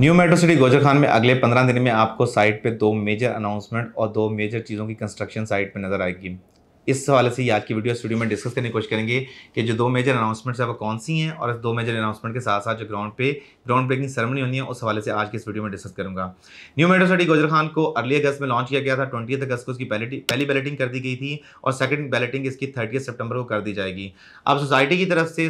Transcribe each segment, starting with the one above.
new metro city Gujar Khan में अगले पंद्रह दिन में आपको साइट पे दो मेजर अनाउंसमेंट और दो मेजर चीज़ों की कंस्ट्रक्शन साइट पे नजर आएगी इस हवाले से ही आज की वीडियो स्टूडियो में डिस्कस करने की कोशिश करेंगे कि जो दो मेजर अनाउंसमेंट्स हैं वो कौन सी हैं और इस दो मेजर अनाउंसमेंट के साथ साथ जो ग्राउंड पे ग्राउंड ब्रेकिंग सेरेमनी होनी है उस हवाले से आज की इस वीडियो में डिस्कस करूंगा new metro city Gujar Khan को अर्ली अगस्त में लॉन्च किया गया था ट्वेंटी अगस्त को उसकी पहली बैलेटिंग कर दी गई थी और सेकेंड बैलेटिंग इसकी थर्टी सितंबर को कर दी जाएगी अब सोसाइटी की तरफ से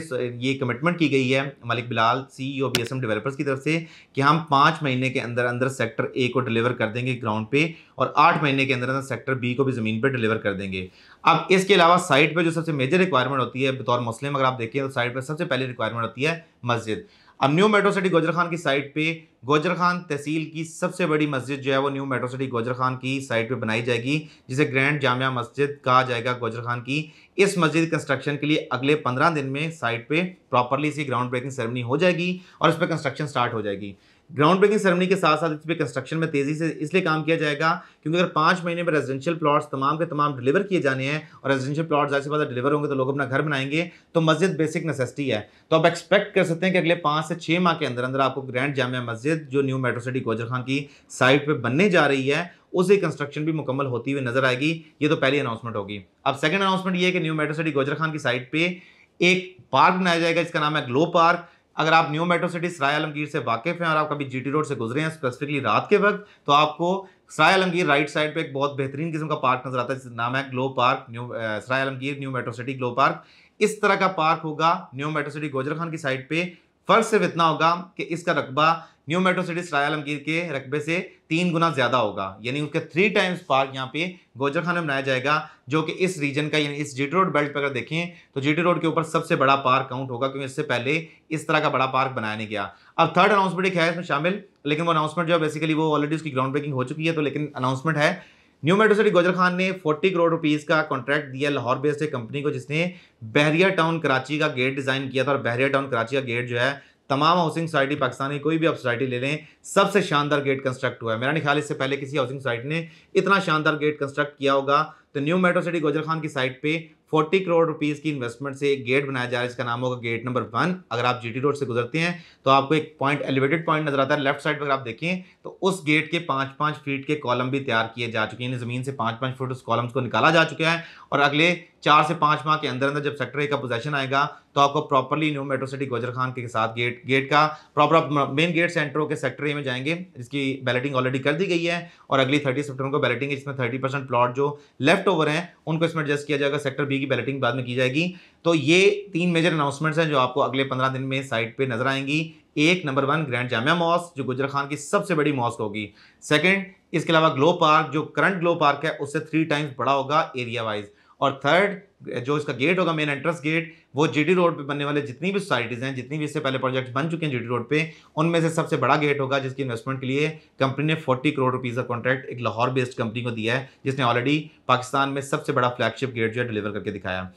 ये कमिटमेंट की गई है Malik Bilal C O B S M developers की तरफ से कि हम पाँच महीने के अंदर अंदर सेक्टर ए को डिलीवर कर देंगे ग्राउंड पे और आठ महीने के अंदर अंदर सेक्टर बी को भी ज़मीन पर डिलीवर कर देंगे अब इसके अलावा साइट पर जो सबसे मेजर रिक्वायरमेंट होती है बतौर मुस्लिम अगर आप देखें तो साइट पर सबसे पहले रिक्वायरमेंट होती है मस्जिद अब new metro city Gujar Khan की साइट पे गोजर खान तहसील की सबसे बड़ी मस्जिद जो है वो new metro city Gujar Khan की साइट पे बनाई जाएगी जिसे ग्रैंड जामिया मस्जिद कहा जाएगा गोजर खान की इस मस्जिद कंस्ट्रक्शन के लिए अगले पंद्रह दिन में साइट पे प्रॉपरली इसकी ग्राउंड ब्रेकिंग सेरेमनी हो जाएगी और इस पर कंस्ट्रक्शन स्टार्ट हो जाएगी ग्राउंड ब्रेकिंग सेरेमनी के साथ साथ इस पर कंस्ट्रक्शन में तेज़ी से इसलिए काम किया जाएगा क्योंकि अगर पांच महीने में रेजिडेंशियल प्लॉट्स तमाम के तमाम डिलीवर किए जाने हैं और रेजिडेंशियल प्लॉट से बाद डिलीवर होंगे तो लोग अपना घर बनाएंगे तो मस्जिद बेसिक नेसेसिटी है तो आप एक्सपेक्ट कर सकते हैं कि अगले पाँच से छः माह के अंदर अंदर आपको ग्रैंड जामिया मस्जिद जो new metro city Gujar Khan की साइट पर बनने जा रही है उसे कंस्ट्रक्शन भी मुकम्मल होती हुई नजर आएगी ये तो पहली अनाउंसमेंट होगी अब सेकंड अनाउंसमेंट ये है कि new metro city Gujar Khan की साइट पे एक पार्क बनाया जाएगा जिसका नाम है ग्लो पार्क अगर आप new metro city Sarai Alamgir से वाकिफ हैं और आप कभी जीटी रोड से गुजरे हैं स्पेसिफिकली रात के वक्त तो आपको सराय आलमगीर राइट साइड पे एक बहुत बेहतरीन किस्म का पार्क नजर आता है जिसका नाम है glow park new Sarai Alamgir new metro city glow park इस तरह का पार्क होगा new metro city Gujar Khan की साइड पे फर्क सिर्फ इतना होगा कि इसका रकबा new metro city Sarai Alamgir के रकबे से तीन गुना ज़्यादा होगा यानी उसके थ्री टाइम्स पार्क यहाँ पे गोजर खान में बनाया जाएगा जो कि इस रीजन का यानी इस जीटी रोड बेल्ट पर अगर देखें तो जीटी रोड के ऊपर सबसे बड़ा पार्क काउंट होगा क्योंकि इससे पहले इस तरह का बड़ा पार्क बनाया नहीं गया अब थर्ड अनाउंसमेंट एक है इसमें शामिल लेकिन वो अनाउंसमेंट जो है बेसिकली वो ऑलरेडी उसकी ग्राउंड ब्रेकिंग हो चुकी है तो लेकिन अनाउंसमेंट है new metro city Gujar Khan ने 40 करोड़ रुपीज का कॉन्ट्रैक्ट दिया लाहौर बेस्ड एक कंपनी को जिसने बहरिया टाउन कराची का गेट डिज़ाइन किया था और बहरिया टाउन कराची का गेट जो है तमाम हाउसिंग सोसाइटी पाकिस्तान की कोई भी आप सोसाइटी ले लें सबसे शानदार गेट कंस्ट्रक्ट हुआ है मेरा ख्याल इससे पहले किसी हाउसिंग सोसाइटी ने इतना शानदार गेट कंस्ट्रक्ट किया होगा तो new metro city Gujar Khan की साइट पर फोर्टी करोड़ रुपीज की इन्वेस्टमेंट से एक गेट बनाया जा रहा है इसका नाम होगा गेट नंबर वन अगर आप जीटी रोड से गुजरते हैं तो आपको एक पॉइंट एलिवेटेड पॉइंट नजर आता है लेफ्ट साइड पर अगर आप देखें तो उस गेट के पांच पांच फीट के कॉलम भी तैयार किए जा चुके हैं जमीन से पांच पांच फीट उस कॉलम्स को निकाला जा चुका है और अगले चार से पांच माह के अंदर अंदर जब सेक्टर ए का पोजेशन आएगा तो आपको properly new metro city Gujar Khan के साथ गेट गेट का प्रॉपर आप मेन गेट सेंटरों के सेक्टर ए में जाएंगे जिसकी बैलेटिंग ऑलरेडी कर दी गई है और अगली थर्टी सेप्टेम्बर को बैलेटिंग इसमें थर्टी परसेंट प्लॉट जो लेफ्ट ओवर हैं उनको इसमें एडजस्ट किया जाएगा सेक्टर बी की बैलेटिंग बाद में की जाएगी तो ये तीन मेजर अनाउंसमेंट्स हैं जो आपको अगले पंद्रह दिन में साइट पर नजर आएंगी एक नंबर वन ग्रैंड जामिया मॉस्क जो गुजर खान की सबसे बड़ी मॉस्क होगी सेकेंड इसके अलावा ग्लो पार्क जो करंट ग्लो पार्क है उससे थ्री टाइम्स बड़ा होगा एरिया वाइज और थर्ड जो इसका गेट होगा मेन एंट्रेंस गेट वो जीडी रोड पे बनने वाले जितनी भी सोसाइटीज़ हैं जितनी भी इससे पहले प्रोजेक्ट्स बन चुके हैं जीडी रोड पे उनमें से सबसे बड़ा गेट होगा जिसकी इन्वेस्टमेंट के लिए कंपनी ने 40 करोड़ रुपीज़ का कॉन्ट्रैक्ट एक लाहौर बेस्ड कंपनी को दिया है जिसने ऑलरेडी पाकिस्तान में सबसे बड़ा फ्लैगशिप गेट जो है डिलीवर करके दिखाया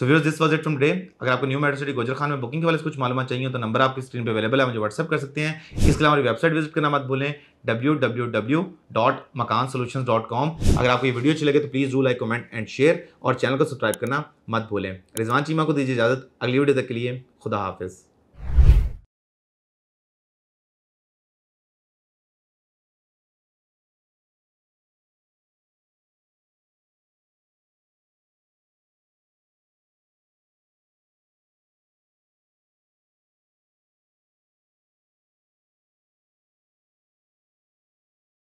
so views this was it from day अगर आपको न्यू मेट्रो गुजर गोजर खान में बुकिंग के वाले कुछ मालूम चाहिए तो नंबर आपकी स्क्रीन पर अवेलेबल है मुझे व्हाट्सअप कर सकते हैं इसके अलावा हमारी वेबसाइट विजिट करना मत भूलें W W W dot Makaan solution dot com अगर आपको ये वीडियो अच्छी लगे तो please do like comment and share और चैनल को सब्सक्राइब करना मत भूलें रिजवान चीमा को दीजिए इजाज़त अगली वीडियो तक के लिए खुदा हाफिज़